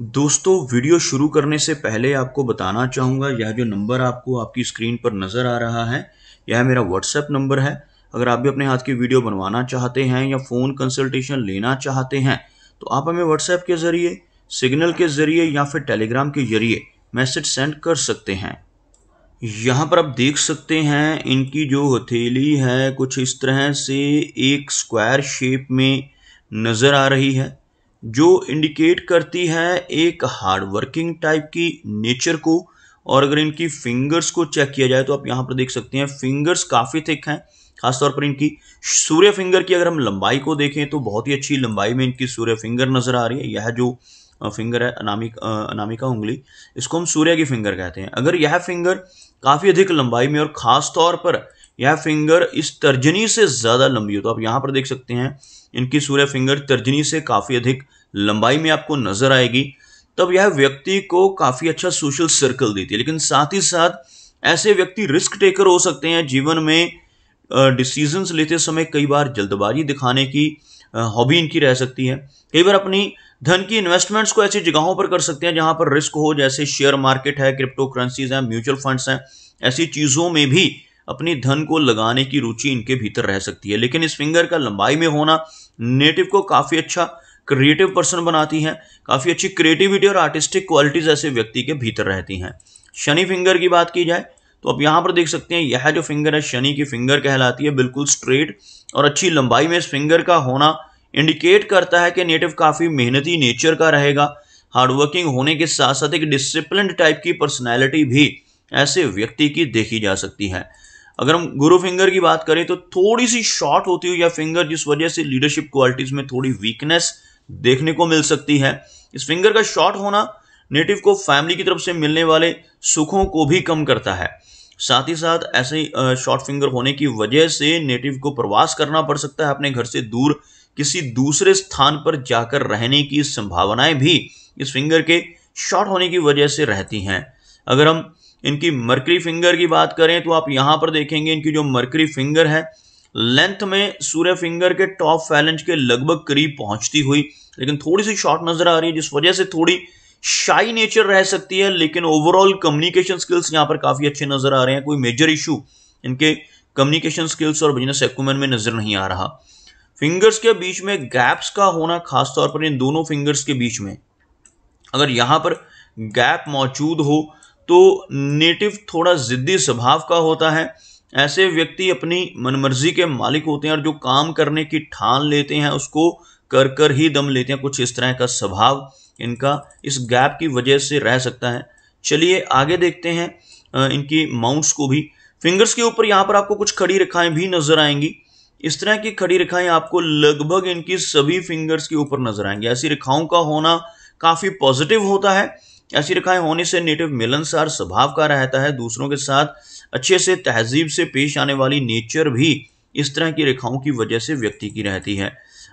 दोस्तों वीडियो शुरू करने से पहले आपको बताना चाहूँगा यह जो नंबर आपको आपकी स्क्रीन पर नज़र आ रहा है यह मेरा व्हाट्सएप नंबर है अगर आप भी अपने हाथ की वीडियो बनवाना चाहते हैं या फ़ोन कंसल्टेशन लेना चाहते हैं तो आप हमें व्हाट्सएप के ज़रिए सिग्नल के ज़रिए या फिर टेलीग्राम के ज़रिए मैसेज सेंड कर सकते हैं यहाँ पर आप देख सकते हैं इनकी जो हथेली है कुछ इस तरह से एक स्क्वायर शेप में नज़र आ रही है जो इंडिकेट करती है एक हार्ड वर्किंग टाइप की नेचर को और अगर इनकी फिंगर्स को चेक किया जाए तो आप यहाँ पर देख सकते हैं फिंगर्स काफ़ी थिक हैं खासतौर पर इनकी सूर्य फिंगर की अगर हम लंबाई को देखें तो बहुत ही अच्छी लंबाई में इनकी सूर्य फिंगर नज़र आ रही है यह जो फिंगर है अनामिक अनामिका उंगली इसको हम सूर्य की फिंगर कहते हैं अगर यह फिंगर काफ़ी अधिक लंबाई में और खासतौर पर यह फिंगर इस तर्जनी से ज़्यादा लंबी हो तो आप यहाँ पर देख सकते हैं इनकी सूर्य फिंगर तर्जनी से काफ़ी अधिक लंबाई में आपको नजर आएगी तब यह व्यक्ति को काफ़ी अच्छा सोशल सर्कल देती है लेकिन साथ ही साथ ऐसे व्यक्ति रिस्क टेकर हो सकते हैं जीवन में डिसीजंस लेते समय कई बार जल्दबाजी दिखाने की हॉबी इनकी रह सकती है कई बार अपनी धन की इन्वेस्टमेंट्स को ऐसी जगहों पर कर सकते हैं जहां पर रिस्क हो जैसे शेयर मार्केट है क्रिप्टो करेंसीज हैं म्यूचुअल फंड्स हैं ऐसी चीज़ों में भी अपनी धन को लगाने की रुचि इनके भीतर रह सकती है लेकिन इस फिंगर का लंबाई में होना नेटिव को काफ़ी अच्छा क्रिएटिव पर्सन बनाती है काफ़ी अच्छी क्रिएटिविटी और आर्टिस्टिक क्वालिटीज़ ऐसे व्यक्ति के भीतर रहती हैं शनि फिंगर की बात की जाए तो आप यहाँ पर देख सकते हैं यह जो फिंगर है शनि की फिंगर कहलाती है बिल्कुल स्ट्रेट और अच्छी लंबाई में इस फिंगर का होना इंडिकेट करता है कि नेटिव काफ़ी मेहनती नेचर का रहेगा हार्डवर्किंग होने के साथ साथ एक डिसिप्लिन टाइप की पर्सनैलिटी भी ऐसे व्यक्ति की देखी जा सकती है अगर हम गुरु फिंगर की बात करें तो थोड़ी सी शॉर्ट होती हुई या फिंगर जिस वजह से लीडरशिप क्वालिटीज में थोड़ी वीकनेस देखने को मिल सकती है इस फिंगर का शॉर्ट होना नेटिव को फैमिली की तरफ से मिलने वाले सुखों को भी कम करता है साथ ही साथ ऐसे शॉर्ट फिंगर होने की वजह से नेटिव को प्रवास करना पड़ सकता है अपने घर से दूर किसी दूसरे स्थान पर जाकर रहने की संभावनाएं भी इस फिंगर के शॉर्ट होने की वजह से रहती हैं अगर हम इनकी मरकरी फिंगर की बात करें तो आप यहां पर देखेंगे इनकी जो मरकरी फिंगर है लेंथ में सूर्य फिंगर के टॉप फैलेंज के लगभग करीब पहुंचती हुई लेकिन थोड़ी सी शॉर्ट नजर आ रही है जिस वजह से थोड़ी शाई नेचर रह सकती है लेकिन ओवरऑल कम्युनिकेशन स्किल्स यहां पर काफ़ी अच्छे नजर आ रहे हैं कोई मेजर इशू इनके कम्युनिकेशन स्किल्स और बिजनेस एक्मेंट में नजर नहीं आ रहा फिंगर्स के बीच में गैप्स का होना खासतौर पर इन दोनों फिंगर्स के बीच में अगर यहां पर गैप मौजूद हो तो नेटिव थोड़ा ज़िद्दी स्वभाव का होता है ऐसे व्यक्ति अपनी मनमर्जी के मालिक होते हैं और जो काम करने की ठान लेते हैं उसको कर कर ही दम लेते हैं कुछ इस तरह का स्वभाव इनका इस गैप की वजह से रह सकता है चलिए आगे देखते हैं इनकी माउंट्स को भी फिंगर्स के ऊपर यहाँ पर आपको कुछ खड़ी रेखाएं भी नजर आएंगी इस तरह की खड़ी रेखाएं आपको लगभग इनकी सभी फिंगर्स के ऊपर नजर आएंगी ऐसी रेखाओं का होना काफ़ी पॉजिटिव होता है ऐसी रेखाएं होने से नेटिव मिलनसार स्वभाव का रहता है दूसरों के साथ अच्छे से तहजीब से पेश आने वाली नेचर भी इस तरह की रेखाओं की वजह से व्यक्ति की रहती है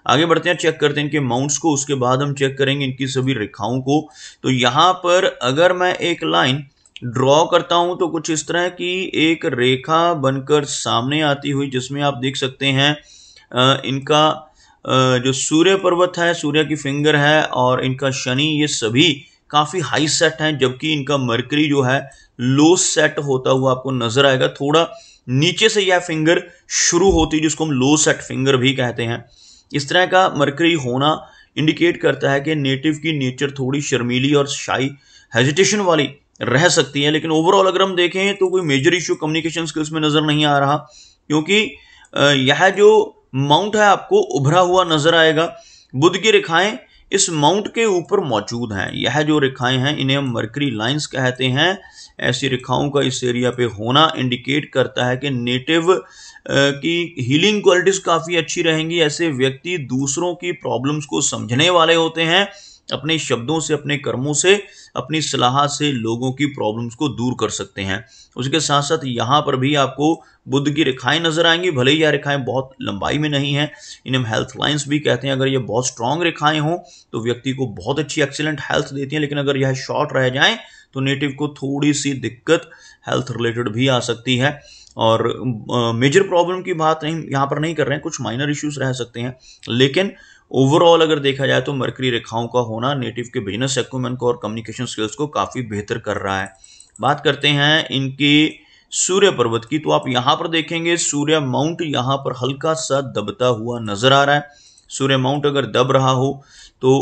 आगे बढ़ते हैं चेक करते हैं इनके माउंट्स को उसके बाद हम चेक करेंगे इनकी सभी रेखाओं को तो यहाँ पर अगर मैं एक लाइन ड्रॉ करता हूँ तो कुछ इस तरह की एक रेखा बनकर सामने आती हुई जिसमें आप देख सकते हैं इनका जो सूर्य पर्वत है सूर्य की फिंगर है और इनका शनि ये सभी काफ़ी हाई सेट हैं जबकि इनका मरकरी जो है लो सेट होता हुआ आपको नजर आएगा थोड़ा नीचे से यह फिंगर शुरू होती है जिसको हम लो सेट फिंगर भी कहते हैं इस तरह का मरकरी होना इंडिकेट करता है कि नेटिव की नेचर थोड़ी शर्मीली और शाही हेजिटेशन वाली रह सकती है लेकिन ओवरऑल अगर हम देखें तो कोई मेजर इशू कम्युनिकेशन स्किल्स में नज़र नहीं आ रहा क्योंकि यह जो माउंट है आपको उभरा हुआ नज़र आएगा बुद्ध की रेखाएं इस माउंट के ऊपर मौजूद हैं यह जो रेखाएं हैं इन्हें हम मरकरी लाइंस कहते हैं ऐसी रेखाओं का इस एरिया पे होना इंडिकेट करता है कि नेटिव की हीलिंग क्वालिटीज़ काफ़ी अच्छी रहेंगी ऐसे व्यक्ति दूसरों की प्रॉब्लम्स को समझने वाले होते हैं अपने शब्दों से अपने कर्मों से अपनी सलाह से लोगों की प्रॉब्लम्स को दूर कर सकते हैं उसके साथ साथ यहाँ पर भी आपको बुद्ध की रेखाएं नजर आएंगी भले ही यह रेखाएं बहुत लंबाई में नहीं हैं इन्हें हम हेल्थ लाइंस भी कहते हैं अगर ये बहुत स्ट्रांग रेखाएं हों तो व्यक्ति को बहुत अच्छी एक्सीलेंट हेल्थ देती हैं लेकिन अगर यह शॉर्ट रह जाए तो नेटिव को थोड़ी सी दिक्कत हेल्थ रिलेटेड भी आ सकती है और मेजर प्रॉब्लम की बात नहीं यहाँ पर नहीं कर रहे हैं कुछ माइनर इश्यूज रह सकते हैं लेकिन ओवरऑल अगर देखा जाए तो मरकरी रेखाओं का होना नेटिव के बिजनेस एक्मेंट को और कम्युनिकेशन स्किल्स को काफ़ी बेहतर कर रहा है बात करते हैं इनकी सूर्य पर्वत की तो आप यहाँ पर देखेंगे सूर्य माउंट यहाँ पर हल्का सा दबता हुआ नजर आ रहा है सूर्य माउंट अगर दब रहा हो तो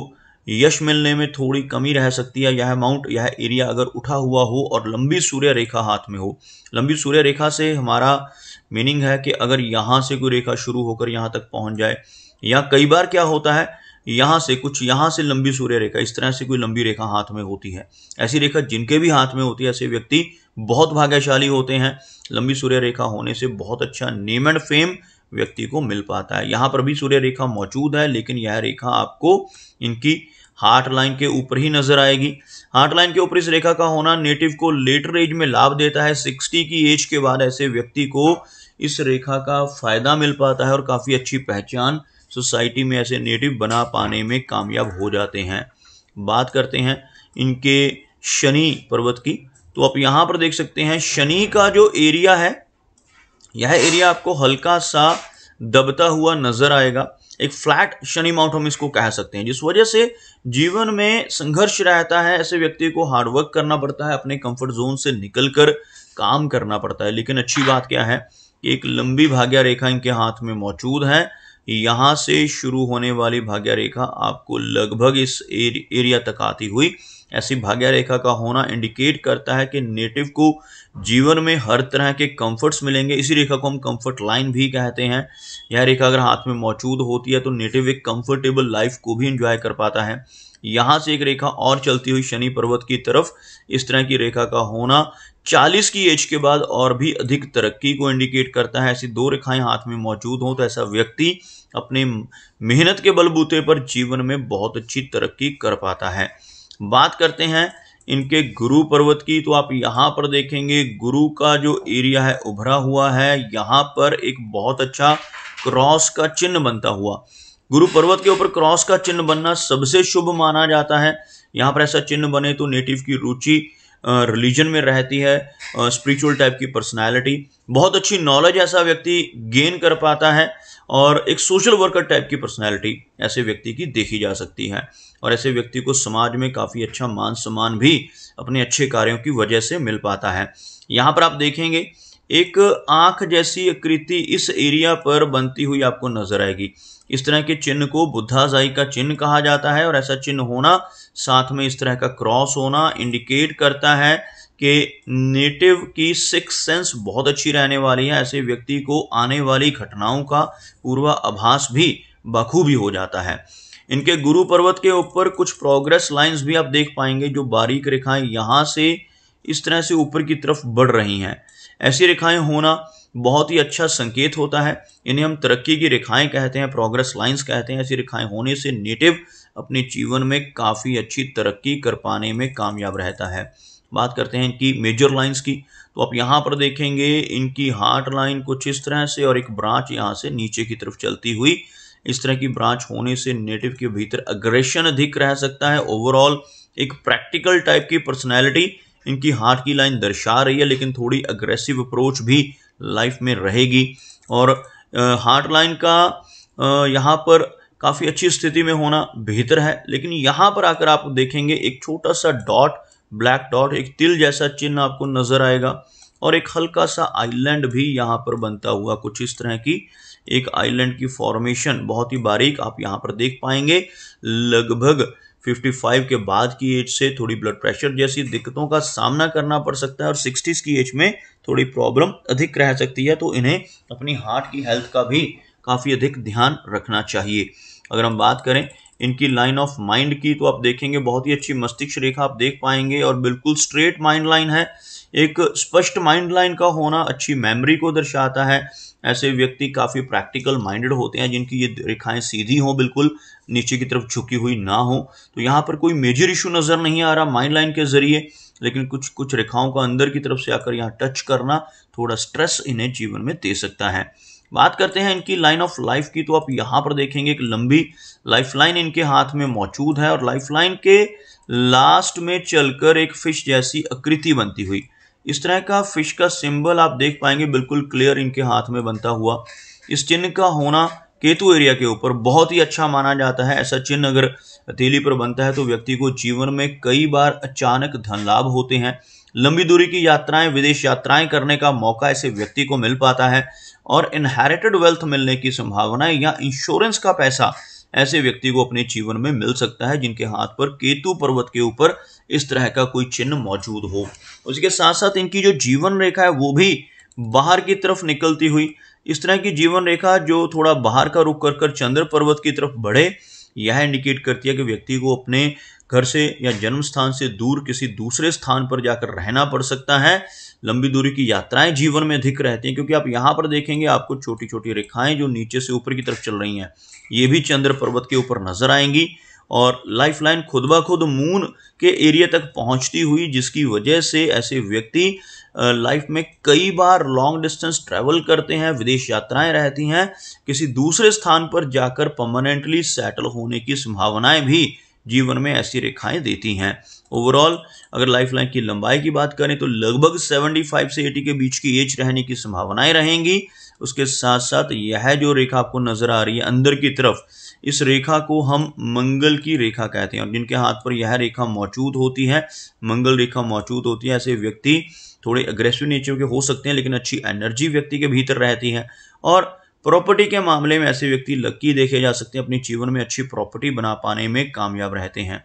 यश मिलने में थोड़ी कमी रह सकती है यह माउंट यह एरिया अगर उठा हुआ हो और लंबी सूर्य रेखा हाथ में हो लंबी सूर्य रेखा से हमारा मीनिंग है कि अगर यहाँ से कोई रेखा शुरू होकर यहाँ तक पहुँच जाए या कई बार क्या होता है यहाँ से कुछ यहाँ से लंबी सूर्य रेखा इस तरह से कोई लंबी रेखा हाथ में होती है ऐसी रेखा जिनके भी हाथ में होती है ऐसे व्यक्ति बहुत भाग्यशाली होते हैं लंबी सूर्य रेखा होने से बहुत अच्छा नेम एंड फेम व्यक्ति को मिल पाता है यहाँ पर भी सूर्य रेखा मौजूद है लेकिन यह रेखा आपको इनकी हार्ट लाइन के ऊपर ही नजर आएगी हार्ट लाइन के ऊपर इस रेखा का होना नेटिव को लेटर एज में लाभ देता है सिक्सटी की एज के बाद ऐसे व्यक्ति को इस रेखा का फायदा मिल पाता है और काफी अच्छी पहचान सोसाइटी में ऐसे नेटिव बना पाने में कामयाब हो जाते हैं बात करते हैं इनके शनि पर्वत की तो आप यहाँ पर देख सकते हैं शनि का जो एरिया है यह एरिया आपको हल्का सा दबता हुआ नजर आएगा एक फ्लैट शनि माउंट हम इसको कह सकते हैं जिस वजह से जीवन में संघर्ष रहता है ऐसे व्यक्ति को हार्डवर्क करना पड़ता है अपने कंफर्ट जोन से निकल कर काम करना पड़ता है लेकिन अच्छी बात क्या है कि एक लंबी भाग्य रेखा इनके हाथ में मौजूद है यहाँ से शुरू होने वाली भाग्य रेखा आपको लगभग इस एरिया तक आती हुई ऐसी भाग्य रेखा का होना इंडिकेट करता है कि नेटिव को जीवन में हर तरह के कंफर्ट्स मिलेंगे इसी रेखा को हम कंफर्ट लाइन भी कहते हैं यह रेखा अगर हाथ में मौजूद होती है तो नेटिव एक कंफर्टेबल लाइफ को भी इंजॉय कर पाता है यहाँ से एक रेखा और चलती हुई शनि पर्वत की तरफ इस तरह की रेखा का होना चालीस की एज के बाद और भी अधिक तरक्की को इंडिकेट करता है ऐसी दो रेखाएं हाथ में मौजूद हों तो ऐसा व्यक्ति अपने मेहनत के बलबूते पर जीवन में बहुत अच्छी तरक्की कर पाता है बात करते हैं इनके गुरु पर्वत की तो आप यहाँ पर देखेंगे गुरु का जो एरिया है उभरा हुआ है यहाँ पर एक बहुत अच्छा क्रॉस का चिन्ह बनता हुआ गुरु पर्वत के ऊपर क्रॉस का चिन्ह बनना सबसे शुभ माना जाता है यहाँ पर ऐसा चिन्ह बने तो नेटिव की रुचि रिलीजन में रहती है स्पिरिचुअल टाइप की पर्सनालिटी बहुत अच्छी नॉलेज ऐसा व्यक्ति गेन कर पाता है और एक सोशल वर्कर टाइप की पर्सनैलिटी ऐसे व्यक्ति की देखी जा सकती है और ऐसे व्यक्ति को समाज में काफ़ी अच्छा मान सम्मान भी अपने अच्छे कार्यों की वजह से मिल पाता है यहाँ पर आप देखेंगे एक आंख जैसी आकृति इस एरिया पर बनती हुई आपको नजर आएगी इस तरह के चिन्ह को बुद्धाजाई का चिन्ह कहा जाता है और ऐसा चिन्ह होना साथ में इस तरह का क्रॉस होना इंडिकेट करता है कि नेटिव की सिक्स सेंस बहुत अच्छी रहने वाली है ऐसे व्यक्ति को आने वाली घटनाओं का पूर्वा आभास भी बखूबी हो जाता है इनके गुरु पर्वत के ऊपर कुछ प्रोग्रेस लाइंस भी आप देख पाएंगे जो बारीक रेखाएं यहाँ से इस तरह से ऊपर की तरफ बढ़ रही हैं ऐसी रेखाएं होना बहुत ही अच्छा संकेत होता है इन्हें हम तरक्की की रेखाएं कहते हैं प्रोग्रेस लाइंस कहते हैं ऐसी रेखाएं होने से नेटिव अपने जीवन में काफ़ी अच्छी तरक्की कर पाने में कामयाब रहता है बात करते हैं इनकी मेजर लाइंस की तो आप यहाँ पर देखेंगे इनकी हार्ट लाइन कुछ इस तरह से और एक ब्रांच यहाँ से नीचे की तरफ चलती हुई इस तरह की ब्रांच होने से नेटिव के भीतर अग्रेशन अधिक रह सकता है ओवरऑल एक प्रैक्टिकल टाइप की पर्सनैलिटी इनकी हार्ट की लाइन दर्शा रही है लेकिन थोड़ी अग्रेसिव अप्रोच भी लाइफ में रहेगी और हार्ट लाइन का यहाँ पर काफ़ी अच्छी स्थिति में होना बेहतर है लेकिन यहाँ पर आकर आप देखेंगे एक छोटा सा डॉट ब्लैक डॉट एक तिल जैसा चिन्ह आपको नज़र आएगा और एक हल्का सा आइलैंड भी यहाँ पर बनता हुआ कुछ इस तरह की एक आइलैंड की फॉर्मेशन बहुत ही बारीक आप यहाँ पर देख पाएंगे लगभग 55 के बाद की एज से थोड़ी ब्लड प्रेशर जैसी दिक्कतों का सामना करना पड़ सकता है और 60s की एज में थोड़ी प्रॉब्लम अधिक रह सकती है तो इन्हें अपनी हार्ट की हेल्थ का भी काफ़ी अधिक ध्यान रखना चाहिए अगर हम बात करें इनकी लाइन ऑफ माइंड की तो आप देखेंगे बहुत ही अच्छी मस्तिष्क रेखा आप देख पाएंगे और बिल्कुल स्ट्रेट माइंड लाइन है एक स्पष्ट माइंड लाइन का होना अच्छी मेमोरी को दर्शाता है ऐसे व्यक्ति काफ़ी प्रैक्टिकल माइंडेड होते हैं जिनकी ये रेखाएं सीधी हों बिल्कुल नीचे की तरफ झुकी हुई ना हो तो यहाँ पर कोई मेजर इशू नज़र नहीं आ रहा माइंड लाइन के ज़रिए लेकिन कुछ कुछ रेखाओं का अंदर की तरफ से आकर यहाँ टच करना थोड़ा स्ट्रेस इन्हें जीवन में दे सकता है बात करते हैं इनकी लाइन ऑफ लाइफ की तो आप यहाँ पर देखेंगे एक लंबी लाइफ लाइन इनके हाथ में मौजूद है और लाइफ लाइन के लास्ट में चलकर एक फिश जैसी आकृति बनती हुई इस तरह का फिश का सिंबल आप देख पाएंगे बिल्कुल क्लियर इनके हाथ में बनता हुआ इस चिन्ह का होना केतु एरिया के ऊपर बहुत ही अच्छा माना जाता है ऐसा चिन्ह अगर हथेली पर बनता है तो व्यक्ति को जीवन में कई बार अचानक धन लाभ होते हैं लंबी दूरी की यात्राएं विदेश यात्राएं करने का मौका ऐसे व्यक्ति को मिल पाता है और इनहेरिटेड वेल्थ मिलने की संभावना या इंश्योरेंस का पैसा ऐसे व्यक्ति को अपने जीवन में मिल सकता है जिनके हाथ पर केतु पर्वत के ऊपर इस तरह का कोई चिन्ह मौजूद हो उसके साथ साथ इनकी जो जीवन रेखा है वो भी बाहर की तरफ निकलती हुई इस तरह की जीवन रेखा जो थोड़ा बाहर का रुख कर कर चंद्र पर्वत की तरफ बढ़े यह इंडिकेट करती है कि व्यक्ति को अपने घर से या जन्म स्थान से दूर किसी दूसरे स्थान पर जाकर रहना पड़ सकता है लंबी दूरी की यात्राएं जीवन में अधिक रहती हैं क्योंकि आप यहाँ पर देखेंगे आपको छोटी छोटी रेखाएं जो नीचे से ऊपर की तरफ चल रही हैं ये भी चंद्र पर्वत के ऊपर नजर आएंगी और लाइफलाइन खुद ब खुद मून के एरिया तक पहुंचती हुई जिसकी वजह से ऐसे व्यक्ति लाइफ में कई बार लॉन्ग डिस्टेंस ट्रैवल करते हैं विदेश यात्राएं रहती हैं किसी दूसरे स्थान पर जाकर परमानेंटली सेटल होने की संभावनाएं भी जीवन में ऐसी रेखाएं देती हैं ओवरऑल अगर लाइफ लाइन की लंबाई की बात करें तो लगभग 75 से 80 के बीच की एज रहने की संभावनाएं रहेंगी उसके साथ साथ यह जो रेखा आपको नज़र आ रही है अंदर की तरफ इस रेखा को हम मंगल की रेखा कहते हैं और जिनके हाथ पर यह रेखा मौजूद होती है मंगल रेखा मौजूद होती है ऐसे व्यक्ति थोड़े अग्रेसिव नेचर के हो सकते हैं लेकिन अच्छी एनर्जी व्यक्ति के भीतर रहती है और प्रॉपर्टी के मामले में ऐसे व्यक्ति लकी देखे जा सकते हैं अपने जीवन में अच्छी प्रॉपर्टी बना पाने में कामयाब रहते हैं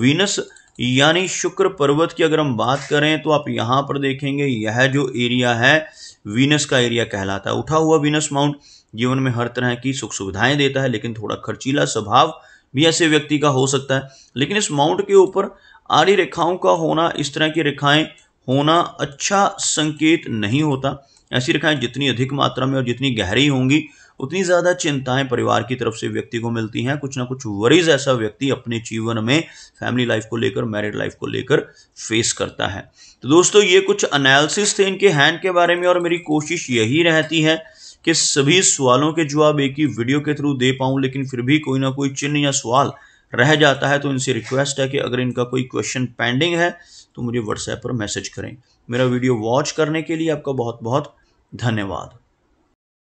वीनस यानी शुक्र पर्वत की अगर हम बात करें तो आप यहाँ पर देखेंगे यह जो एरिया है वीनस का एरिया कहलाता है उठा हुआ वीनस माउंट जीवन में हर तरह की सुख सुविधाएं देता है लेकिन थोड़ा खर्चीला स्वभाव भी ऐसे व्यक्ति का हो सकता है लेकिन इस माउंट के ऊपर आड़ी रेखाओं का होना इस तरह की रेखाएं होना अच्छा संकेत नहीं होता ऐसी रेखाएं जितनी अधिक मात्रा में और जितनी गहरी होंगी उतनी ज़्यादा चिंताएं परिवार की तरफ से व्यक्ति को मिलती हैं कुछ ना कुछ वरीज ऐसा व्यक्ति अपने जीवन में फैमिली लाइफ को लेकर मैरिड लाइफ को लेकर फेस करता है तो दोस्तों ये कुछ अनालिसिस थे इनके हैंड के बारे में और मेरी कोशिश यही रहती है कि सभी सवालों के जवाब एक ही वीडियो के थ्रू दे पाऊँ लेकिन फिर भी कोई ना कोई चिन्ह या सवाल रह जाता है तो इनसे रिक्वेस्ट है कि अगर इनका कोई क्वेश्चन पेंडिंग है तो मुझे व्हाट्सएप पर मैसेज करें मेरा वीडियो वॉच करने के लिए आपका बहुत बहुत धन्यवाद